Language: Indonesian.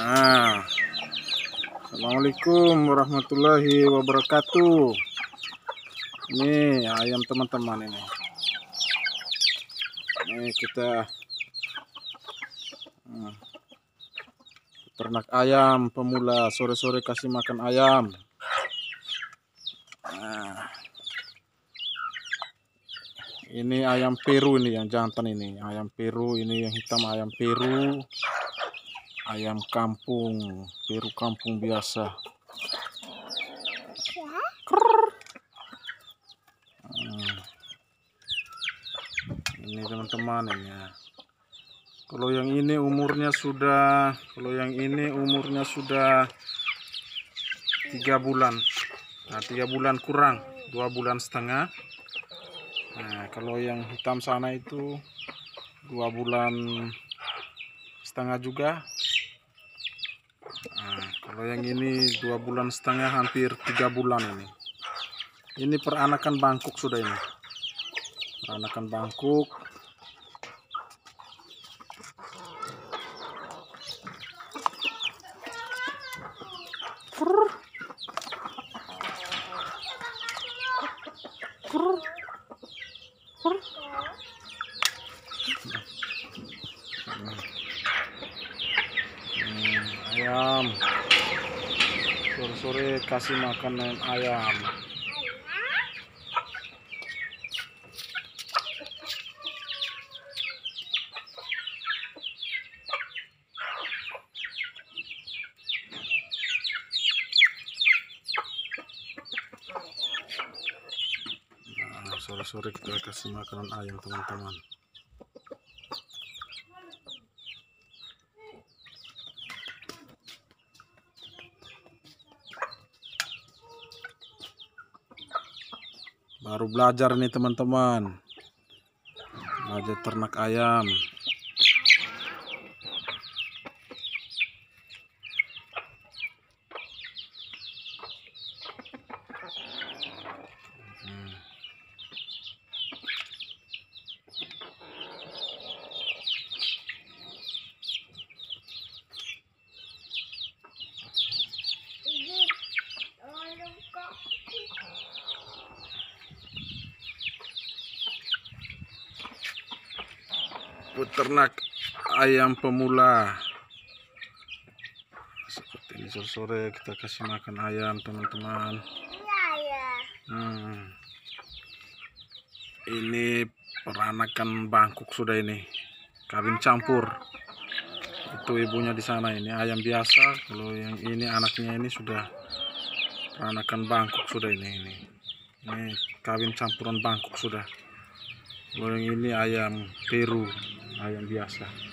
Nah, Assalamualaikum warahmatullahi wabarakatuh. Ini ayam teman-teman ini. Ini kita hmm, ternak ayam pemula sore-sore kasih makan ayam. Nah, ini ayam peru ini yang jantan ini ayam peru ini yang hitam ayam peru ayam kampung biru kampung biasa hmm. ini teman-teman ini ya kalau yang ini umurnya sudah kalau yang ini umurnya sudah tiga bulan nah tiga bulan kurang dua bulan setengah nah kalau yang hitam sana itu dua bulan setengah juga kalau yang ini dua bulan setengah hampir tiga bulan ini ini peranakan bangkuk sudah ini peranakan bangkuk ayam sore-sore kasih makanan ayam nah, sore-sore kita kasih makanan ayam teman-teman baru belajar nih teman-teman belajar ternak ayam peternak ayam pemula seperti ini sore-sore kita kasih makan ayam teman-teman iya, iya. hmm. ini peranakan bangkuk sudah ini kawin campur itu ibunya di sana ini ayam biasa kalau yang ini anaknya ini sudah peranakan bangkuk sudah ini ini ini kawin campuran bangkuk sudah kalau yang ini ayam biru ayam biasa